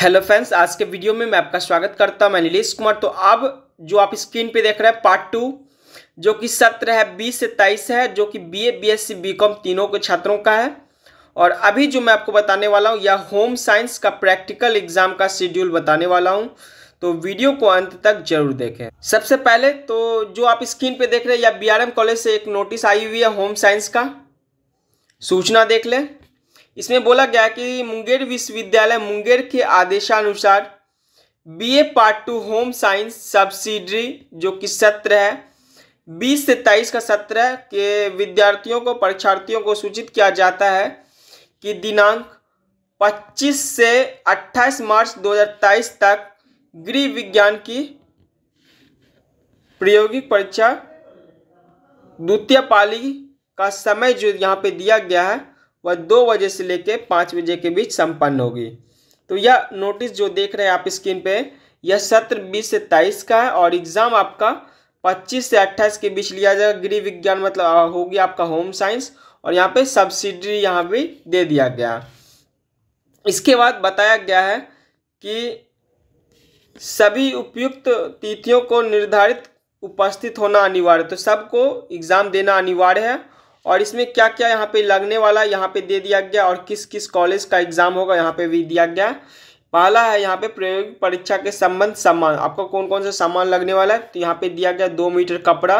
hello friends आज के video में मैं आपका स्वागत करता हूं मैं नीलेश कुमार तो अब जो आप स्क्रीन पे देख रहे हैं पार्ट टू जो कि सत्र है बीस से तेईस है जो कि बीए बीएससी बीकॉम तीनों के छात्रों का है और अभी जो मैं आपको बताने वाला हूं या होम साइंस का प्रैक्टिकल एग्जाम का शेड्यूल बताने वाला हूँ तो वीडियो को अंत तक जरूर देखें सबसे पहले तो जो आप स्क्रीन पर देख रहे हैं या बी कॉलेज से एक नोटिस आई हुई है होम साइंस का सूचना देख लें इसमें बोला गया कि मुंगेर विश्वविद्यालय मुंगेर के आदेशानुसार BA part two home science subsidiary जो कि सत्र है बीस से तेईस का सत्र के विद्यार्थियों को परीक्षार्थियों को सूचित किया जाता है कि दिनांक 25 से 28 मार्च 2023 तक गृह विज्ञान की प्रायोगिक परीक्षा द्वितीय पाली का समय जो यहाँ पे दिया गया है वह दो बजे से लेकर पाँच बजे के बीच संपन्न होगी तो यह नोटिस जो देख रहे हैं आप स्क्रीन पे यह सत्र बीस से तेईस का है और एग्ज़ाम आपका पच्चीस से अट्ठाईस के बीच लिया जाएगा गृह विज्ञान मतलब होगी आपका होम साइंस और यहाँ पे सब्सिडी यहाँ भी दे दिया गया इसके बाद बताया गया है कि सभी उपयुक्त तिथियों को निर्धारित उपस्थित होना अनिवार्य तो सबको एग्ज़ाम देना अनिवार्य है और इसमें क्या क्या यहाँ पे लगने वाला यहाँ पे दे दिया गया और किस किस कॉलेज का एग्जाम होगा यहाँ पे भी दिया गया पहला है यहाँ पे प्रयोगिक परीक्षा के संबंध सामान आपका कौन कौन सा सामान लगने वाला है तो यहाँ पे दिया गया दो मीटर कपड़ा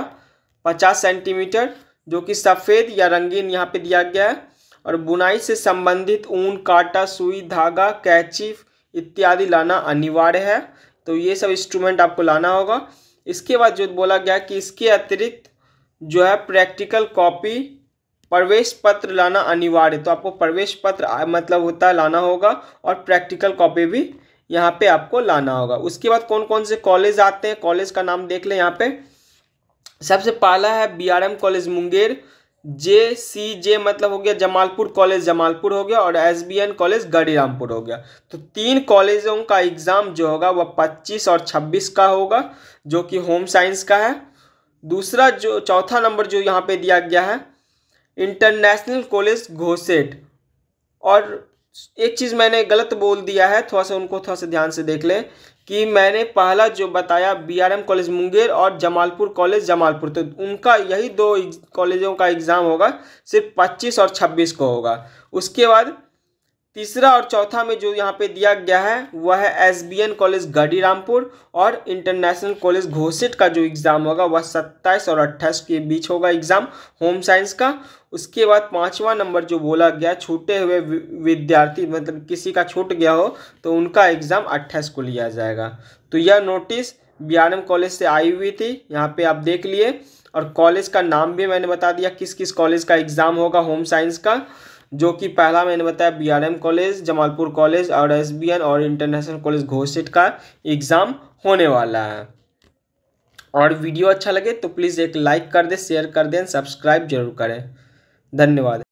पचास सेंटीमीटर जो कि सफ़ेद या रंगीन यहाँ पे दिया गया है और बुनाई से संबंधित ऊन काटा सुई धागा कैची इत्यादि लाना अनिवार्य है तो ये सब इंस्ट्रूमेंट आपको लाना होगा इसके बाद जो बोला गया कि इसके अतिरिक्त जो है प्रैक्टिकल कॉपी प्रवेश पत्र लाना अनिवार्य तो आपको प्रवेश पत्र मतलब होता है लाना होगा और प्रैक्टिकल कॉपी भी यहाँ पे आपको लाना होगा उसके बाद कौन कौन से कॉलेज आते हैं कॉलेज का नाम देख लें यहाँ पे सबसे पहला है BRM college Munger J C J मतलब हो गया जमालपुर कॉलेज जमालपुर हो गया और S B N college Garhirampur हो गया तो तीन कॉलेजों का एग्ज़ाम जो होगा वह पच्चीस और छब्बीस का होगा जो कि होम साइंस का है दूसरा जो चौथा नंबर जो यहाँ पे दिया गया है इंटरनेशनल कॉलेज घोसेट और एक चीज़ मैंने गलत बोल दिया है थोड़ा सा उनको थोड़ा सा ध्यान से देख लें कि मैंने पहला जो बताया बीआरएम कॉलेज मुंगेर और जमालपुर कॉलेज जमालपुर तो उनका यही दो कॉलेजों का एग्ज़ाम होगा सिर्फ 25 और 26 को होगा उसके बाद तीसरा और चौथा में जो यहाँ पे दिया गया है वह है S B N college Garhirampur और इंटरनेशनल कॉलेज घोषित का जो एग्ज़ाम होगा वह सत्ताईस और अट्ठाईस के बीच होगा एग्ज़ाम होम साइंस का उसके बाद पाँचवा नंबर जो बोला गया छूटे हुए विद्यार्थी मतलब किसी का छूट गया हो तो उनका एग्ज़ाम अट्ठाईस को लिया जाएगा तो यह नोटिस बी कॉलेज से आई हुई थी यहाँ पर आप देख लिए और कॉलेज का नाम भी मैंने बता दिया किस किस कॉलेज का एग्ज़ाम होगा होम साइंस का जो कि पहला मैंने बताया बीआरएम कॉलेज जमालपुर कॉलेज और एसबीएन और इंटरनेशनल कॉलेज घोषित का एग्ज़ाम होने वाला है और वीडियो अच्छा लगे तो प्लीज़ एक लाइक कर दें शेयर कर दें सब्सक्राइब जरूर करें धन्यवाद